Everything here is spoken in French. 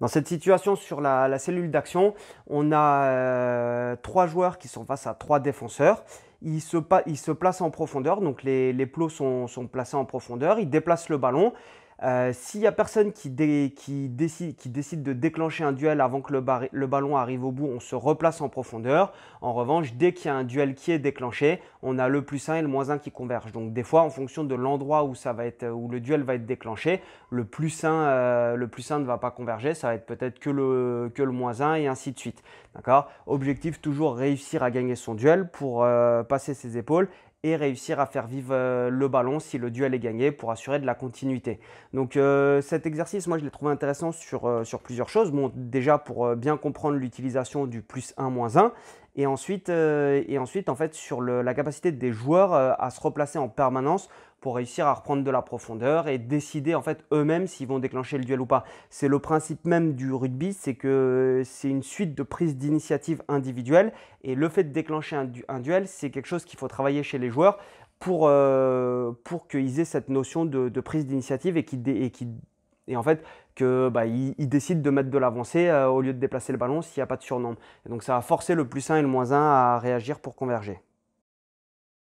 Dans cette situation sur la, cellule d'action, on a euh, trois joueurs qui sont face à trois défenseurs. Ils se, placent en profondeur, donc les, plots sont placés en profondeur, ils déplacent le ballon euh, s'il n'y a personne qui, décide, de déclencher un duel avant que le, ballon arrive au bout, on se replace en profondeur. En revanche, dès qu'il y a un duel qui est déclenché, on a le plus 1 et le moins 1 qui convergent. Donc des fois, en fonction de l'endroit où, ça où le duel va être déclenché, le plus 1, euh, le plus ne va pas converger, ça va être peut-être que le, que le moins 1 et ainsi de suite. Objectif toujours réussir à gagner son duel pour euh, passer ses épaules et réussir à faire vivre euh, le ballon si le duel est gagné pour assurer de la continuité. Donc euh, cet exercice, moi je l'ai trouvé intéressant sur, euh, sur plusieurs choses. Bon, déjà pour bien comprendre l'utilisation du plus 1 moins 1 et ensuite, euh, et ensuite en fait, sur la capacité des joueurs euh, à se replacer en permanence pour réussir à reprendre de la profondeur et décider en fait eux-mêmes s'ils vont déclencher le duel ou pas. C'est le principe même du rugby, c'est que c'est une suite de prises d'initiative individuelles et le fait de déclencher un, duel, c'est quelque chose qu'il faut travailler chez les joueurs pour, euh, pour qu'ils aient cette notion de, prise d'initiative et qu'ils et en fait, que bah, il, décide de mettre de l'avancée euh, au lieu de déplacer le ballon s'il n'y a pas de surnombre. Et donc ça a forcé le plus 1 et le moins 1 à réagir pour converger.